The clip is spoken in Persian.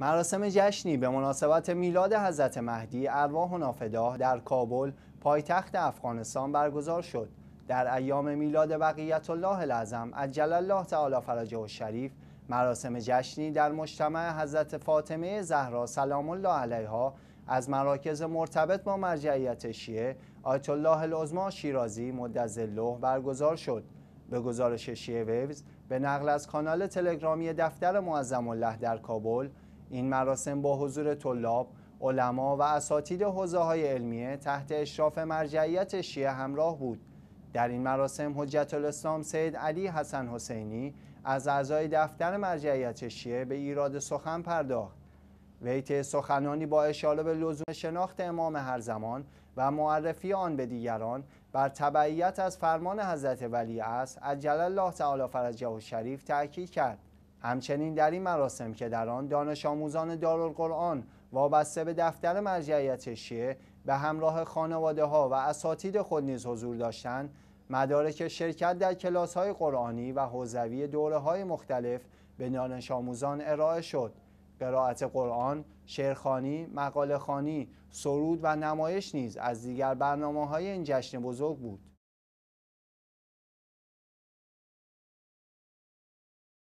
مراسم جشنی به مناسبت میلاد حضرت مهدی ارواح و نافده در کابل پایتخت افغانستان برگزار شد در ایام میلاد بقیت الله لازم اجل الله تعالی فرجه و شریف مراسم جشنی در مجتمع حضرت فاطمه زهرا سلام الله علیها از مراکز مرتبط با مرجعیت شیعه آیت الله العظما شیرازی مدظله برگزار شد به گزارش شیعه ویوز به نقل از کانال تلگرامی دفتر معظم الله در کابل این مراسم با حضور طلاب، علما و اساتید حوزه های علمیه تحت اشراف مرجعیت شیعه همراه بود. در این مراسم حجت الاسلام سید علی حسن حسینی از اعضای دفتر مرجعیت شیعه به ایراد سخن پرداخت. ویت سخنانی با اشاره به لزوم شناخت امام هر زمان و معرفی آن به دیگران بر تبعیت از فرمان حضرت ولی اصر الله تعالی فرجه و شریف تأکید کرد. همچنین در این مراسم که در آن دانش آموزان دارالقرآن وابسته به دفتر مرجعیت به همراه خانواده ها و اساتید خود نیز حضور داشتند مدارک شرکت در کلاس های قرآنی و حوزوی دوره های مختلف به دانش آموزان ارائه شد قرائت قرآن، شعرخانی، مقاله خانی، سرود و نمایش نیز از دیگر برنامه های این جشن بزرگ بود